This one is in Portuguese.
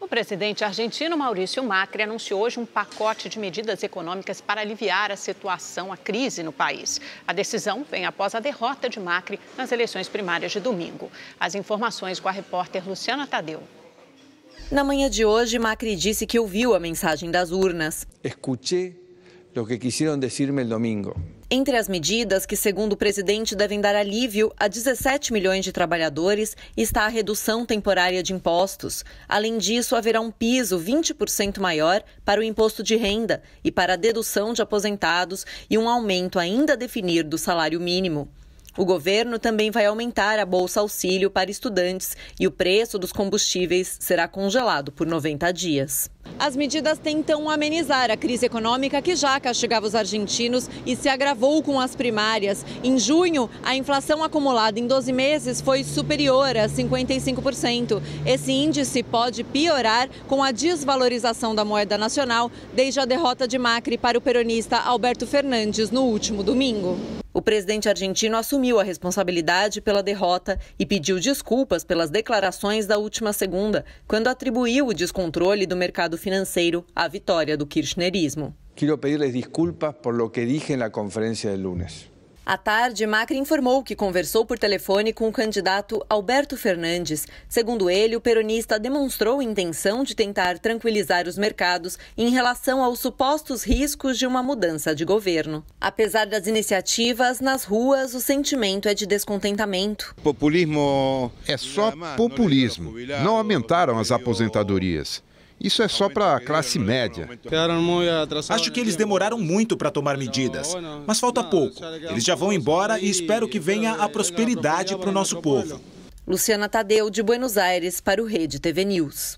O presidente argentino Maurício Macri anunciou hoje um pacote de medidas econômicas para aliviar a situação, a crise no país. A decisão vem após a derrota de Macri nas eleições primárias de domingo. As informações com a repórter Luciana Tadeu. Na manhã de hoje, Macri disse que ouviu a mensagem das urnas. Escutei o que quisieron decirme el domingo. Entre as medidas que, segundo o presidente, devem dar alívio a 17 milhões de trabalhadores, está a redução temporária de impostos. Além disso, haverá um piso 20% maior para o imposto de renda e para a dedução de aposentados e um aumento ainda a definir do salário mínimo. O governo também vai aumentar a bolsa auxílio para estudantes e o preço dos combustíveis será congelado por 90 dias as medidas tentam amenizar a crise econômica que já castigava os argentinos e se agravou com as primárias. Em junho, a inflação acumulada em 12 meses foi superior a 55%. Esse índice pode piorar com a desvalorização da moeda nacional desde a derrota de Macri para o peronista Alberto Fernandes no último domingo. O presidente argentino assumiu a responsabilidade pela derrota e pediu desculpas pelas declarações da última segunda, quando atribuiu o descontrole do mercado financeiro à vitória do kirchnerismo. Quero pedir-lhes desculpas por lo que dije na conferência de lunes. À tarde, Macri informou que conversou por telefone com o candidato Alberto Fernandes. Segundo ele, o peronista demonstrou intenção de tentar tranquilizar os mercados em relação aos supostos riscos de uma mudança de governo. Apesar das iniciativas, nas ruas o sentimento é de descontentamento. Populismo é só populismo. Não aumentaram as aposentadorias. Isso é só para a classe média. Acho que eles demoraram muito para tomar medidas, mas falta é pouco. Eles já vão embora e espero que é venha a prosperidade para o nosso povo. Luciana Tadeu, de Buenos Aires, para o Rede TV News.